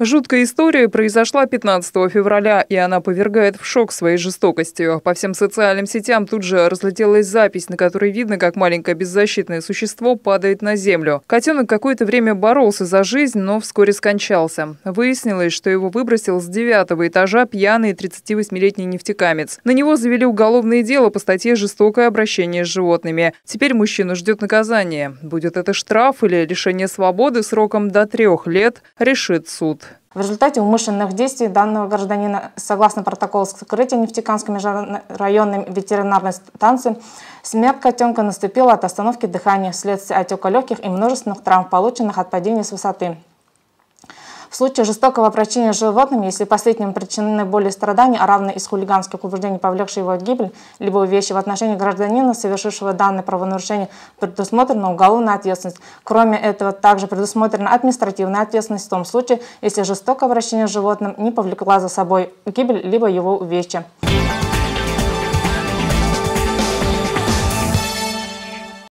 Жуткая история произошла 15 февраля, и она повергает в шок своей жестокостью. По всем социальным сетям тут же разлетелась запись, на которой видно, как маленькое беззащитное существо падает на землю. Котенок какое-то время боролся за жизнь, но вскоре скончался. Выяснилось, что его выбросил с девятого этажа пьяный 38-летний нефтекамец. На него завели уголовное дело по статье «Жестокое обращение с животными». Теперь мужчину ждет наказание. Будет это штраф или лишение свободы сроком до трех лет, решит суд. В результате умышленных действий данного гражданина, согласно протоколу вскрытия Нефтеканской межрайонной ветеринарной станции, смерть котенка наступила от остановки дыхания вследствие отека легких и множественных травм, полученных от падения с высоты случае жестокого обращения с животными, если последним причинены боли и страдания, а равно из хулиганских побуждений, повлекшие его гибель, либо вещи в отношении гражданина, совершившего данное правонарушение, предусмотрена уголовная ответственность. Кроме этого, также предусмотрена административная ответственность в том случае, если жестокое обращение с животным не повлекло за собой гибель, либо его увечья.